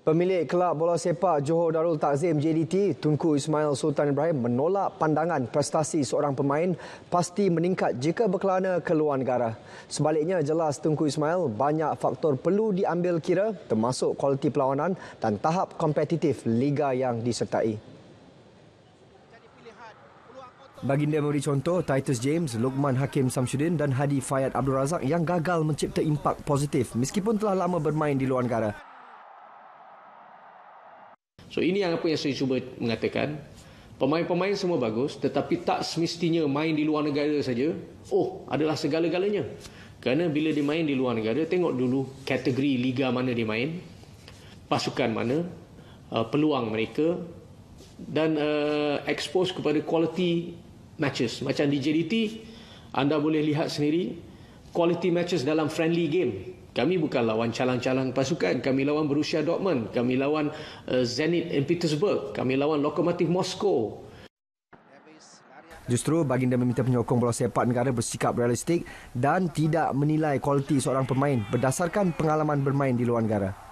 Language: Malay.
Pemilik Kelab Bola Sepak Johor Darul Takzim JDT Tunku Ismail Sultan Ibrahim menolak pandangan prestasi seorang pemain pasti meningkat jika berkelana ke luar negara. Sebaliknya jelas Tunku Ismail banyak faktor perlu diambil kira termasuk kualiti perlawanan dan tahap kompetitif liga yang disertai. Baginda memberi contoh Titus James, Lukman Hakim Samsudin dan Hadi Fayyad Abdul Razak yang gagal mencipta impak positif meskipun telah lama bermain di luar negara. So ini yang apa yang saya cuba mengatakan. Pemain-pemain semua bagus tetapi tak semestinya main di luar negara saja. Oh, adalah segala-galanya. Kerana bila dia main di luar negara, tengok dulu kategori liga mana dia main, pasukan mana, uh, peluang mereka dan uh, expose kepada quality matches. Macam di JDT, anda boleh lihat sendiri quality matches dalam friendly game kami bukan lawan calang-calang pasukan. Kami lawan Borussia Dortmund. Kami lawan uh, Zenit in Petersburg. Kami lawan Lokomotif Moskow. Justru baginda meminta penyokong bola sepak negara bersikap realistik dan tidak menilai kualiti seorang pemain berdasarkan pengalaman bermain di luar negara.